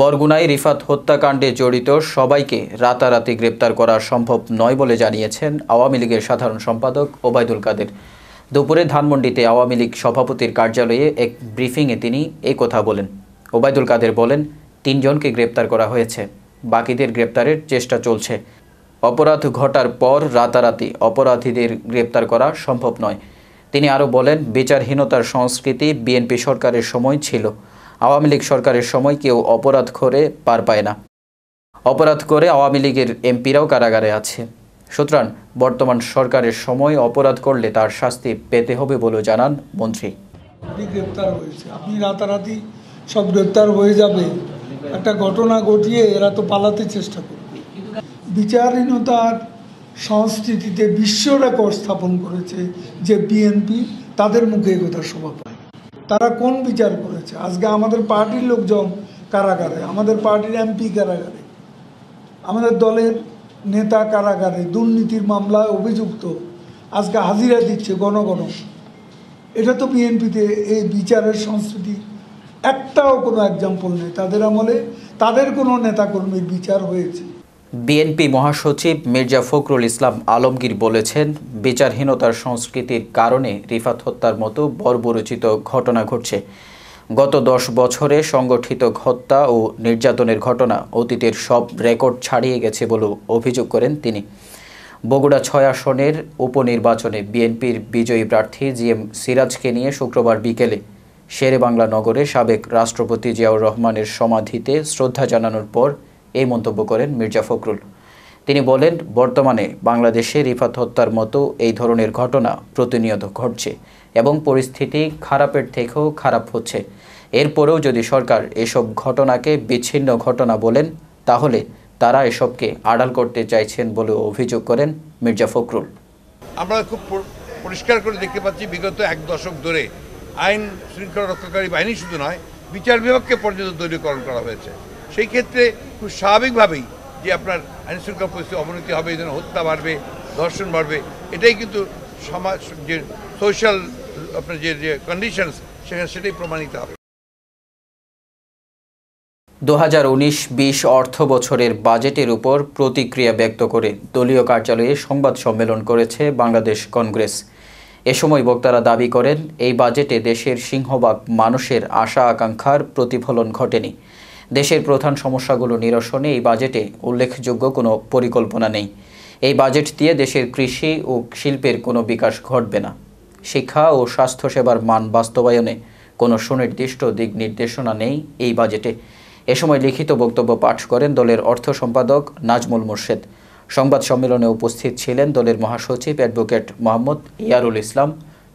বরগুনায় রিফাত হত্যাকাণ্ডে জড়িত সবাইকে রাতারাতি গ্রেপ্তার করা সম্ভব নয় বলে জানিয়েছেন আওয়ামী লীগের সাধারণ সম্পাদক ওবায়দুল কাদের দুপুরে ধানমন্ডিতে আওয়ামী লীগ সভাপতির কার্যালয়ে এক ব্রিফিংয়ে তিনি এই কথা বলেন ওবায়দুল কাদের বলেন তিনজনকে গ্রেপ্তার করা হয়েছে বাকিদের গ্রেপ্তারের চেষ্টা চলছে অপরাধ ঘটার পর রাতারাতি অপরাধীদের গ্রেপ্তার করা সম্ভব নয় তিনি আরও বলেন বিচারহীনতার সংস্কৃতি বিএনপি সরকারের সময় ছিল আওয়ামী লীগ সরকারের সময় কেউ অপরাধ করে পার পায় না অপরাধ করে আওয়ামী লীগের এমপিরাও কারাগারে আছে সুতরাং বর্তমান সরকারের সময় অপরাধ করলে তার শাস্তি পেতে হবে বলে জানান মন্ত্রী আপনি গ্রেপ্তার হয়েছে আপনি রাতারাতি সব গ্রেপ্তার হয়ে যাবে একটা ঘটনা ঘটিয়ে এরা তো পালাতে চেষ্টা করবে বিচারহীনতার সংস্কৃতিতে বিশ্ব রেকর্ড স্থাপন করেছে যে বিএনপি তাদের মুখে এগোতার শোভা পায় তারা কোন বিচার করেছে আজকে আমাদের পার্টির লোকজন কারাগারে আমাদের পার্টির এমপি কারাগারে আমাদের দলের নেতা কারাগারে দুর্নীতির মামলায় অভিযুক্ত আজকে হাজিরা দিচ্ছে গণগণ এটা তো বিএনপিতে এই বিচারের সংস্কৃতি একটাও কোনো এক্সাম্পল নেই তাদের আমলে তাদের কোনো নেতাকর্মীর বিচার হয়েছে বিএনপি মহাসচিব মির্জা ফখরুল ইসলাম আলমগীর বলেছেন বিচারহীনতার সংস্কৃতির কারণে রিফাত হত্যার মতো বর্বরচিত ঘটনা ঘটছে গত দশ বছরে সংগঠিত হত্যা ও নির্যাতনের ঘটনা অতীতের সব রেকর্ড ছাড়িয়ে গেছে বলেও অভিযোগ করেন তিনি বগুড়া ছয় আসনের উপনির্বাচনে বিএনপির বিজয়ী প্রার্থী জি এম সিরাজকে নিয়ে শুক্রবার বিকেলে বাংলা নগরে সাবেক রাষ্ট্রপতি জিয়াউর রহমানের সমাধিতে শ্রদ্ধা জানানোর পর এই মন্তব্য করেন মির্জা ফখরুল তিনি বলেন বর্তমানে বাংলাদেশে রিফাত হত্যার মতো এই ধরনের ঘটনা প্রতিনিয়ত ঘটছে এবং পরিস্থিতি খারাপের থেকেও খারাপ হচ্ছে এরপরেও যদি সরকার এসব ঘটনাকে বিচ্ছিন্ন ঘটনা বলেন তাহলে তারা এসবকে আড়াল করতে চাইছেন বলে অভিযোগ করেন মির্জা ফখরুল আমরা খুব পরিষ্কার করে দেখতে পাচ্ছি বিগত এক দশক ধরে আইন শৃঙ্খলা রক্ষাকারী বাহিনী শুধু নয় বিচার বিভাগকে পর্যন্ত দলীয়করণ করা হয়েছে সেই ক্ষেত্রে খুব স্বাভাবিকভাবেই যে আপনার আইনশৃঙ্খলা পরিস্থিতি অবনতি হবে এই জন্য হত্যা বাড়বে ধর্ষণ বাড়বে এটাই কিন্তু সমাজ যে সোশ্যাল আপনার যে যে কন্ডিশনস সেখানে সেটাই প্রমাণিত হবে দু হাজার উনিশ বিশ অর্থ বছরের বাজেটের উপর প্রতিক্রিয়া ব্যক্ত করে দলীয় কার্যালয়ে সংবাদ সম্মেলন করেছে বাংলাদেশ কংগ্রেস এ সময় বক্তারা দাবি করেন এই বাজেটে দেশের সিংহভাগ মানুষের আশা আকাঙ্ক্ষার প্রতিফলন ঘটেনি দেশের প্রধান সমস্যাগুলো নিরসনে এই বাজেটে উল্লেখযোগ্য কোনো পরিকল্পনা নেই এই বাজেট দিয়ে দেশের কৃষি ও শিল্পের কোনো বিকাশ ঘটবে না শিক্ষা ও স্বাস্থ্যসেবার মান বাস্তবায়নে কোনো সুনির্দিষ্ট দিক নির্দেশনা নেই এই বাজেটে এ সময় লিখিত বক্তব্য পাঠ করেন দলের অর্থ সম্পাদক নাজমুল মোর্শেদ সংবাদ সম্মেলনে উপস্থিত ছিলেন দলের মহাসচিব অ্যাডভোকেট মোহাম্মদ ইয়ারুল ইসলাম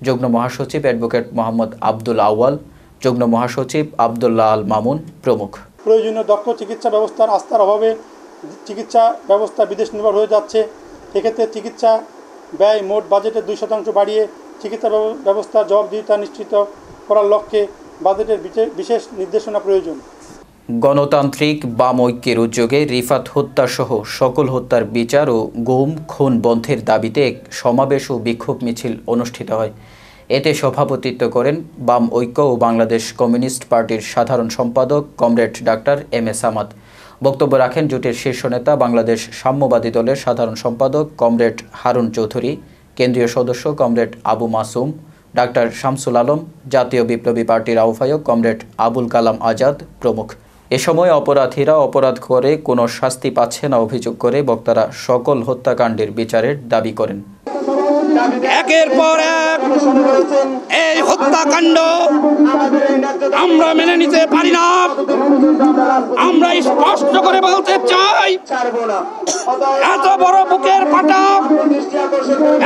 যুগ্ম মহাসচিব অ্যাডভোকেট মোহাম্মদ আব্দুল আউয়াল যুগ্ম মহাসচিব আবদুল্লাহ আল মামুন প্রমুখ প্রয়োজনীয় দক্ষ চিকিৎসা ব্যবস্থার আস্থার অভাবে চিকিৎসা ব্যবস্থা বিদেশ নির্ভর হয়ে যাচ্ছে এক্ষেত্রে চিকিৎসা ব্যয় মোট বাজেটের দুই শতাংশ বাড়িয়ে চিকিৎসা ব্যবস্থার জবাবদিহিতা নিশ্চিত করার লক্ষ্যে বাজেটের বিশেষ নির্দেশনা প্রয়োজন গণতান্ত্রিক বাম ঐক্যের উদ্যোগে রিফাত হত্যাসহ সকল হত্যার বিচার ও গুম খুন বন্ধের দাবিতে এক সমাবেশ ও বিক্ষোভ মিছিল অনুষ্ঠিত হয় এতে সভাপতিত্ব করেন বাম ঐক্য ও বাংলাদেশ কমিউনিস্ট পার্টির সাধারণ সম্পাদক comrade doctor M A Samad বক্তব্য রাখেন জোটের শীর্ষ নেতা বাংলাদেশ সাম্যবাদী দলের সাধারণ সম্পাদক কমরেড হারুন চৌধুরী কেন্দ্রীয় সদস্য কমরেড আবু মাসুম ডাক্তার শামসুল আলম জাতীয় বিপ্লবী পার্টির আহ্বায়ক কমরেড আবুল কালাম আজাদ প্রমুখ এ সময় অপরাধীরা অপরাধ করে কোনো শাস্তি পাচ্ছে না অভিযোগ করে বক্তারা সকল হত্যাকাণ্ডের বিচারের দাবি করেন একের পর এক এই হত্যাকাণ্ড আমরা মেনে নিতে পারি না আমরা স্পষ্ট করে বলতে চাই এত বড় বুকের পাটা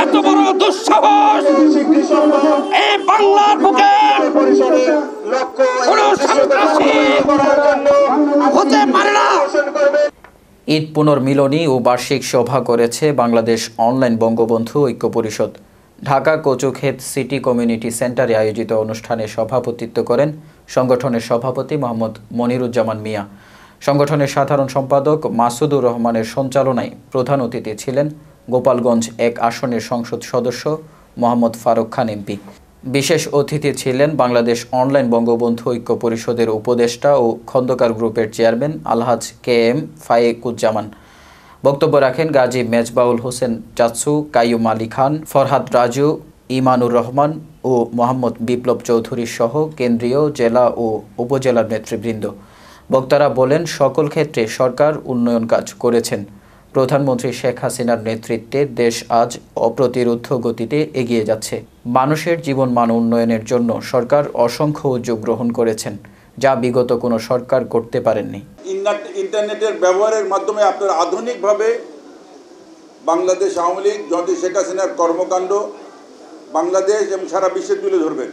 এত বড় দুঃসাহস এই বাংলার বুকের ঈদ পুনর্মিলনী ও বার্ষিক সভা করেছে বাংলাদেশ অনলাইন বঙ্গবন্ধু ঐক্য পরিষদ ঢাকা কচুক্ষেত সিটি কমিউনিটি সেন্টারে আয়োজিত অনুষ্ঠানে সভাপতিত্ব করেন সংগঠনের সভাপতি মোহাম্মদ মনিরুজ্জামান মিয়া সংগঠনের সাধারণ সম্পাদক মাসুদুর রহমানের সঞ্চালনায় প্রধান অতিথি ছিলেন গোপালগঞ্জ এক আসনের সংসদ সদস্য মোহাম্মদ ফারুক খান এমপি বিশেষ অতিথি ছিলেন বাংলাদেশ অনলাইন বঙ্গবন্ধু ঐক্য পরিষদের উপদেষ্টা ও খন্দকার গ্রুপের চেয়ারম্যান আলহাজ কে এম ফায়েকুজ্জামান বক্তব্য রাখেন গাজী মেজবাউল হোসেন চাচু কাইয়ুম আলী খান ফরহাদ রাজু ইমানুর রহমান ও মোহাম্মদ বিপ্লব চৌধুরী সহ কেন্দ্রীয় জেলা ও উপজেলার নেতৃবৃন্দ বক্তারা বলেন সকল ক্ষেত্রে সরকার উন্নয়ন কাজ করেছেন প্রধানমন্ত্রী শেখ হাসিনার নেতৃত্বে দেশ আজ অপ্রতিরোধ গতিতে এগিয়ে যাচ্ছে মানুষের জীবন মান উন্নয়নের জন্য সরকার অসংখ্য উদ্যোগ গ্রহণ করেছেন যা বিগত কোনো সরকার করতে পারেননি ইন্টারনেটের ব্যবহারের মাধ্যমে আপনার আধুনিকভাবে বাংলাদেশ আওয়ামী লীগ যদি শেখ হাসিনার কর্মকাণ্ড বাংলাদেশ এবং সারা বিশ্বে তুলে ধরবেন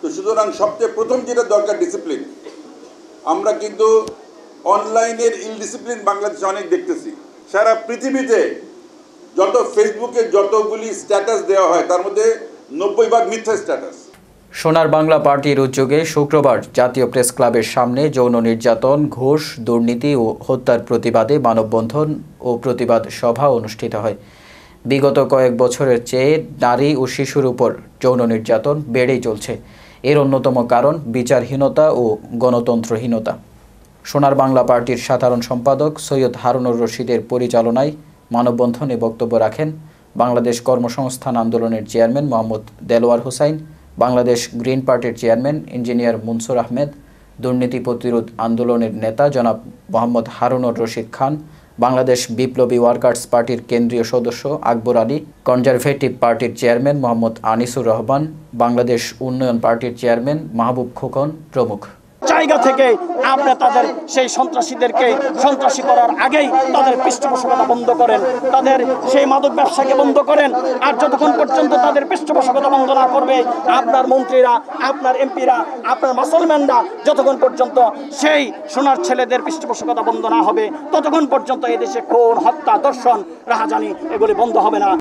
তো সুতরাং সবচেয়ে প্রথম যেটা দরকার ডিসিপ্লিন আমরা কিন্তু অনলাইনের ইনডিসিপ্লিন বাংলাদেশে অনেক দেখতেছি সারা পৃথিবীতে যত ফেসবুকে যতগুলি স্ট্যাটাস দেওয়া হয় তার মধ্যে নব্বই ভাগ মিথ্যা স্ট্যাটাস সোনার বাংলা পার্টির উদ্যোগে শুক্রবার জাতীয় প্রেস ক্লাবের সামনে যৌন নির্যাতন ঘোষ দুর্নীতি ও হত্যার প্রতিবাদে মানববন্ধন ও প্রতিবাদ সভা অনুষ্ঠিত হয় বিগত কয়েক বছরের চেয়ে নারী ও শিশুর উপর যৌন নির্যাতন বেড়েই চলছে এর অন্যতম কারণ বিচারহীনতা ও গণতন্ত্রহীনতা সোনার বাংলা পার্টির সাধারণ সম্পাদক সৈয়দ হারুনুর রশিদের পরিচালনায় মানববন্ধনে বক্তব্য রাখেন বাংলাদেশ কর্মসংস্থান আন্দোলনের চেয়ারম্যান মোহাম্মদ দেলোয়ার হোসাইন বাংলাদেশ গ্রিন পার্টির চেয়ারম্যান ইঞ্জিনিয়ার মুনসুর আহমেদ দুর্নীতি প্রতিরোধ আন্দোলনের নেতা জনাব মোহাম্মদ হারুনুর রশিদ খান বাংলাদেশ বিপ্লবী ওয়ার্কার্স পার্টির কেন্দ্রীয় সদস্য আকবর আলী কনজারভেটিভ পার্টির চেয়ারম্যান মোহাম্মদ আনিসুর রহমান বাংলাদেশ উন্নয়ন পার্টির চেয়ারম্যান মাহবুব খোকন প্রমুখ জায়গা থেকে আমরা তাদের সেই সন্ত্রাসীদেরকে সন্ত্রাসী করার আগেই তাদের পৃষ্ঠপোষকতা বন্ধ করেন তাদের সেই মাদক ব্যবসাকে বন্ধ করেন আর যতক্ষণ পর্যন্ত তাদের পৃষ্ঠপোষকতা বন্ধ না করবে আপনার মন্ত্রীরা আপনার এমপিরা আপনার মুসলমানরা যতক্ষণ পর্যন্ত সেই সোনার ছেলেদের পৃষ্ঠপোষকতা বন্ধ না হবে ততক্ষণ পর্যন্ত এদেশে খুন হত্যা দর্শন রাহাজানি এগুলি বন্ধ হবে না